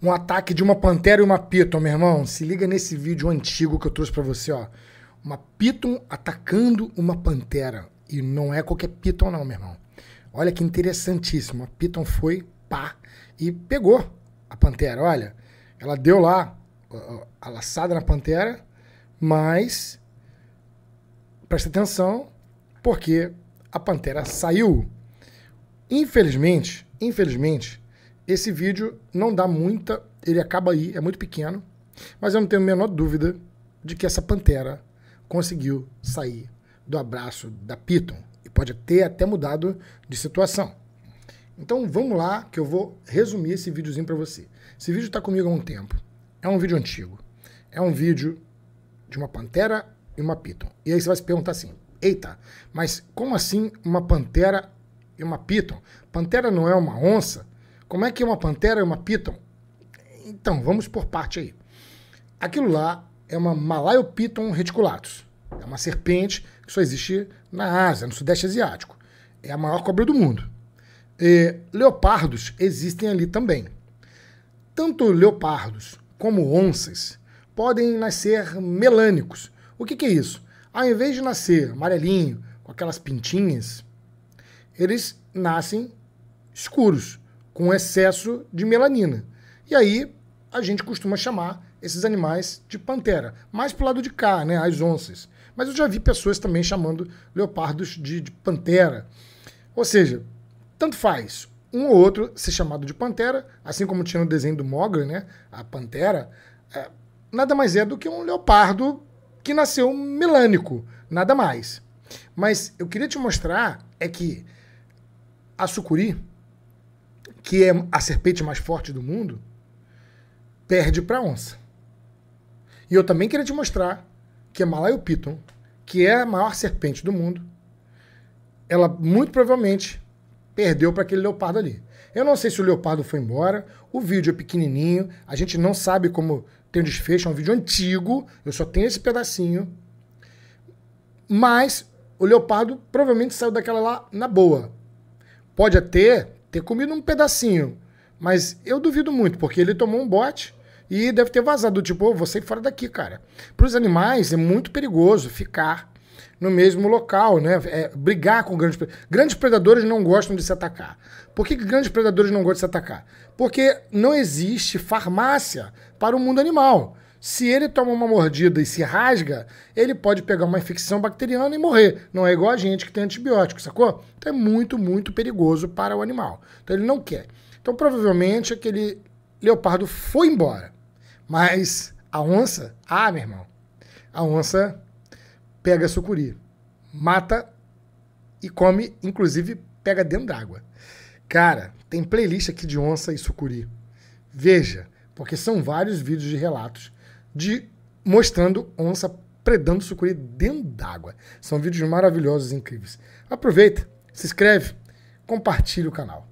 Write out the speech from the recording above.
um ataque de uma pantera e uma piton, meu irmão. Se liga nesse vídeo antigo que eu trouxe para você, ó. Uma piton atacando uma pantera. E não é qualquer piton não, meu irmão. Olha que interessantíssimo. A piton foi pá e pegou a pantera, olha. Ela deu lá a laçada na pantera, mas presta atenção porque a pantera saiu. Infelizmente, infelizmente, esse vídeo não dá muita, ele acaba aí, é muito pequeno, mas eu não tenho a menor dúvida de que essa pantera conseguiu sair do abraço da Piton e pode ter até mudado de situação. Então vamos lá que eu vou resumir esse videozinho para você. Esse vídeo está comigo há um tempo. É um vídeo antigo. É um vídeo de uma pantera e uma piton. E aí você vai se perguntar assim: "Eita, mas como assim uma pantera e uma piton? Pantera não é uma onça?" Como é que é uma pantera é uma piton? Então, vamos por parte aí. Aquilo lá é uma Malayopiton reticulatus. É uma serpente que só existe na Ásia, no Sudeste Asiático. É a maior cobra do mundo. E leopardos existem ali também. Tanto leopardos como onças podem nascer melânicos. O que, que é isso? Ao invés de nascer amarelinho, com aquelas pintinhas, eles nascem escuros com excesso de melanina. E aí a gente costuma chamar esses animais de pantera, mais pro lado de cá, né, as onças. Mas eu já vi pessoas também chamando leopardos de, de pantera. Ou seja, tanto faz um ou outro ser chamado de pantera, assim como tinha no desenho do Mogli, né, a pantera, é, nada mais é do que um leopardo que nasceu melânico, nada mais. Mas eu queria te mostrar é que a sucuri, que é a serpente mais forte do mundo, perde para a onça. E eu também queria te mostrar que a Malayo Piton, que é a maior serpente do mundo, ela muito provavelmente perdeu para aquele leopardo ali. Eu não sei se o leopardo foi embora, o vídeo é pequenininho, a gente não sabe como tem o desfecho, é um vídeo antigo, eu só tenho esse pedacinho. Mas o leopardo provavelmente saiu daquela lá na boa. Pode até ter comido um pedacinho. Mas eu duvido muito, porque ele tomou um bote e deve ter vazado. Tipo, oh, vou sair fora daqui, cara. Para os animais é muito perigoso ficar no mesmo local, né? É, brigar com grandes predadores. Grandes predadores não gostam de se atacar. Por que, que grandes predadores não gostam de se atacar? Porque não existe farmácia para o mundo animal. Se ele toma uma mordida e se rasga, ele pode pegar uma infecção bacteriana e morrer. Não é igual a gente que tem antibiótico, sacou? Então é muito, muito perigoso para o animal. Então ele não quer. Então provavelmente aquele leopardo foi embora. Mas a onça, ah, meu irmão, a onça pega sucuri, mata e come, inclusive pega dentro d'água. Cara, tem playlist aqui de onça e sucuri. Veja, porque são vários vídeos de relatos de mostrando onça predando sucuri dentro d'água. São vídeos maravilhosos, incríveis. Aproveita, se inscreve, compartilha o canal.